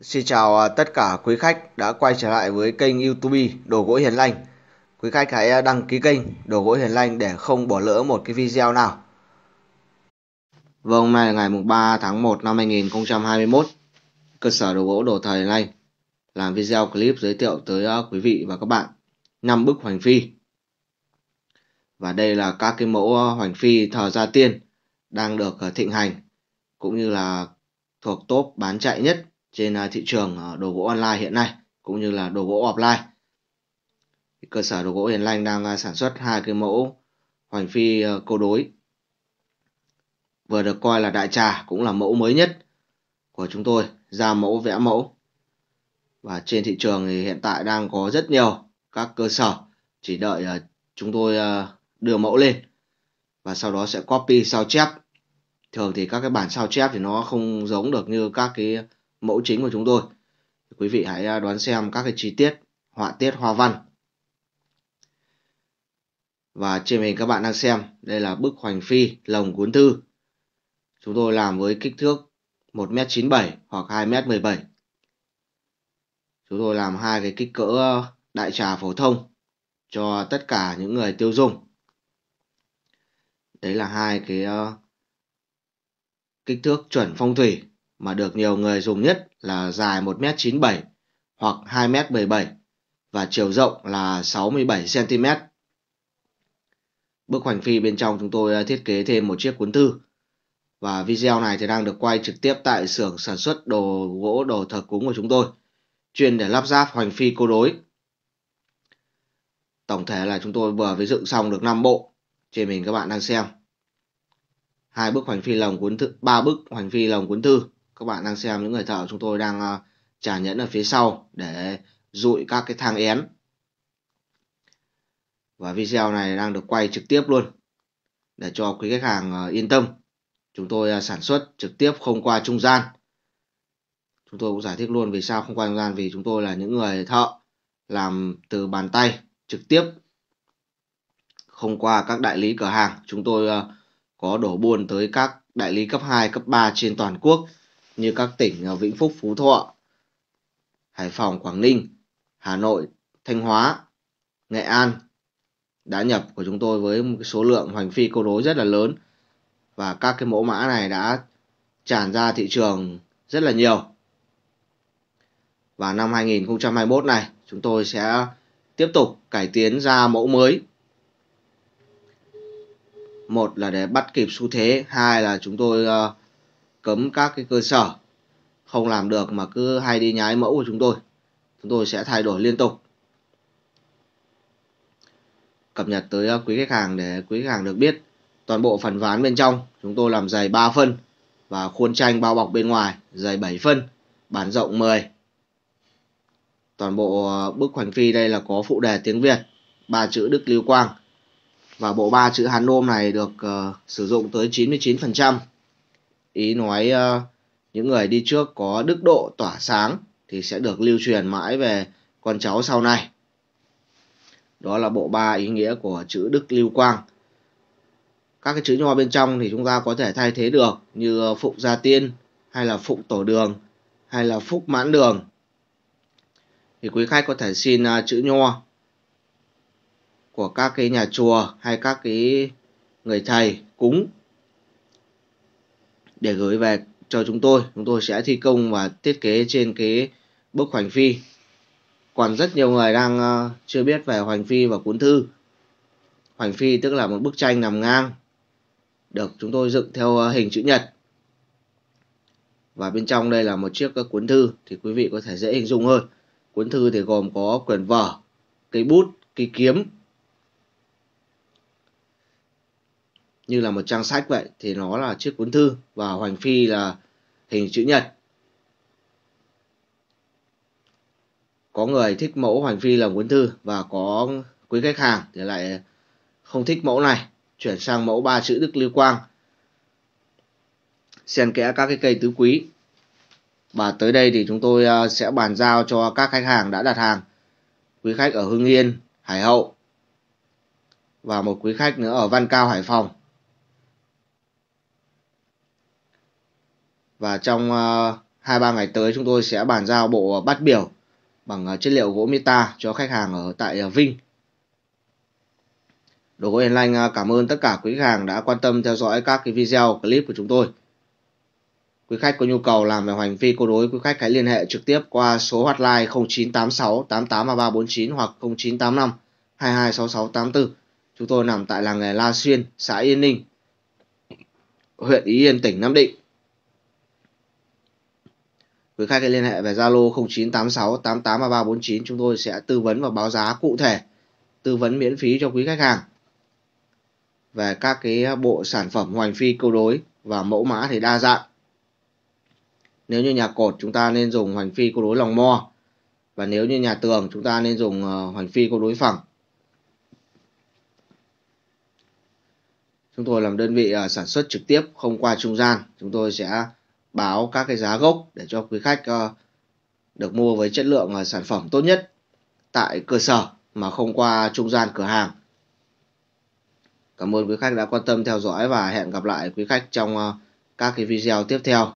Xin chào à, tất cả quý khách đã quay trở lại với kênh YouTube Đồ gỗ Hiền Lành. Quý khách hãy à, đăng ký kênh Đồ gỗ Hiền Lành để không bỏ lỡ một cái video nào. Vâng, hôm nay là ngày 3 tháng 1 năm 2021. Cơ sở đồ gỗ Đồ Thời Hiền Lành làm video clip giới thiệu tới à, quý vị và các bạn năm bức hoành phi. Và đây là các cái mẫu hoành phi thờ gia tiên đang được thịnh hành cũng như là thuộc top bán chạy nhất trên à, thị trường à, đồ gỗ online hiện nay cũng như là đồ gỗ offline. Cơ sở đồ gỗ Hiền Lanh đang à, sản xuất hai cái mẫu hoành phi câu đối vừa được coi là đại trà cũng là mẫu mới nhất của chúng tôi ra mẫu vẽ mẫu và trên thị trường thì hiện tại đang có rất nhiều các cơ sở chỉ đợi chúng tôi đưa mẫu lên và sau đó sẽ copy sao chép thường thì các cái bản sao chép thì nó không giống được như các cái mẫu chính của chúng tôi. Quý vị hãy à, đoán xem các cái chi tiết, họa tiết hoa văn. Và trên hình các bạn đang xem, đây là bức hoành phi lồng cuốn thư. Chúng tôi làm với kích thước 1m97 hoặc 2m17. Chúng tôi làm hai cái kích cỡ ờ, đại trà phổ thông cho tất cả những người tiêu dùng. Đấy là hai cái ờ, kích thước chuẩn phong thủy mà được nhiều người dùng nhất là dài 1m97 hoặc 2 m 77 và chiều rộng là 67cm. Bức hoành phi bên trong chúng tôi ờ, thiết kế thêm một chiếc cuốn thư. Và video này thì đang được quay trực tiếp tại xưởng sản xuất đồ gỗ đồ thờ cúng của chúng tôi, chuyên để lắp ráp hoành phi cô đối. Tổng thể là chúng tôi vừa mới dựng xong được 5 bộ, trên mình các bạn đang xem. Hai bức hoành phi lồng cuốn thư, ba bức hoành phi lồng cuốn thư các bạn đang xem những người thợ chúng tôi đang ờ, trả nhẫn ở phía sau để dụi các cái thang én và video này đang được quay trực tiếp luôn để cho quý khách hàng ờ, yên tâm chúng tôi ờ, sản xuất trực tiếp không qua trung gian chúng tôi cũng giải thích luôn vì sao không qua trung gian vì chúng tôi là những người thợ làm từ bàn tay trực tiếp không qua các đại lý cửa hàng chúng tôi có đổ buôn tới các đại lý cấp 2, cấp 3 trên toàn quốc như các tỉnh ờ, Vĩnh Phúc, Phú Thọ, Hải Phòng, Quảng Ninh, Hà Nội, Thanh Hóa, Nghệ An đã nhập của chúng tôi với một số lượng hoành phi câu đối rất là lớn và các cái mẫu mã này đã tràn ra thị trường rất là nhiều. Và năm 2021 này chúng tôi sẽ tiếp tục cải tiến ra mẫu mới. Một là để bắt kịp xu thế, hai là chúng tôi uh, cấm các cái cơ sở không làm được mà cứ hay đi nhái mẫu của chúng tôi chúng tôi sẽ thay đổi liên tục cập nhật tới à, quý khách hàng để quý khách hàng được biết toàn bộ phần ván bên trong chúng tôi làm dày 3 phân và khuôn tranh bao bọc bên ngoài dày 7 phân bản rộng 10 toàn bộ à, bức hoành phi đây là có phụ đề tiếng Việt ba chữ Đức Lưu Quang và bộ ba chữ Hán Nôm này được uh, sử dụng tới 99% ý nói uh, những người đi trước có đức độ tỏa sáng thì sẽ được lưu truyền mãi về con cháu sau này đó là bộ ba ý nghĩa của chữ đức lưu quang các cái chữ nho bên trong thì chúng ta có thể thay thế được như phụng gia tiên hay là phụng tổ đường hay là phúc mãn đường thì quý khách có thể xin uh, chữ nho của các cái nhà chùa hay các cái người thầy cúng để gửi về cho chúng tôi chúng tôi sẽ thi công và thiết kế trên cái bức hoành phi còn rất nhiều người đang ờ, chưa biết về hoành phi và cuốn thư hoành phi tức là một bức tranh nằm ngang được chúng tôi dựng theo ờ, hình chữ nhật và bên trong đây là một chiếc ờ, cuốn thư thì quý vị có thể dễ hình dung hơn cuốn thư thì gồm có quyển vở cây bút cây kiếm như là một trang sách vậy thì nó là chiếc cuốn thư và hoành phi là hình chữ nhật có người thích mẫu hoành phi là cuốn thư và có quý khách hàng thì lại không thích mẫu này chuyển sang mẫu ba chữ đức lưu quang xen kẽ các cái cây tứ quý và tới đây thì chúng tôi à, sẽ bàn giao cho các khách hàng đã đặt hàng quý khách ở hưng yên hải hậu và một quý khách nữa ở văn cao hải phòng và trong ờ, hai ba ngày tới chúng tôi sẽ bàn giao bộ bát biểu bằng ờ, chất liệu gỗ meta cho khách hàng ở tại ờ, Vinh. Đồ gỗ Hiền Lanh cảm ơn tất cả quý khách hàng đã quan tâm theo dõi các cái video clip của chúng tôi. Quý khách có nhu cầu làm về hoành phi cô đối, quý khách hãy liên hệ trực tiếp qua số hotline 0986 883349 hoặc 0985 226684. Chúng tôi nằm tại làng nghề La Xuyên, xã Yên Ninh, huyện Ý Yên, tỉnh Nam Định. Quý khách hãy liên hệ về Zalo 0986883349 chúng tôi sẽ tư vấn và báo giá cụ thể, tư vấn miễn phí cho quý khách hàng về các cái bộ sản phẩm hoành phi câu đối và mẫu mã thì đa dạng. Nếu như nhà cột chúng ta nên dùng hoành phi câu đối lòng mo và nếu như nhà tường chúng ta nên dùng ờ, hoành phi câu đối phẳng. Chúng tôi làm đơn vị ờ, sản xuất trực tiếp không qua trung gian, chúng tôi sẽ báo các cái giá gốc để cho quý khách ờ, được mua với chất lượng ờ, sản phẩm tốt nhất tại cơ sở mà không qua trung gian cửa hàng. Cảm ơn quý khách đã quan tâm theo dõi và hẹn gặp lại quý khách trong ờ, các cái video tiếp theo.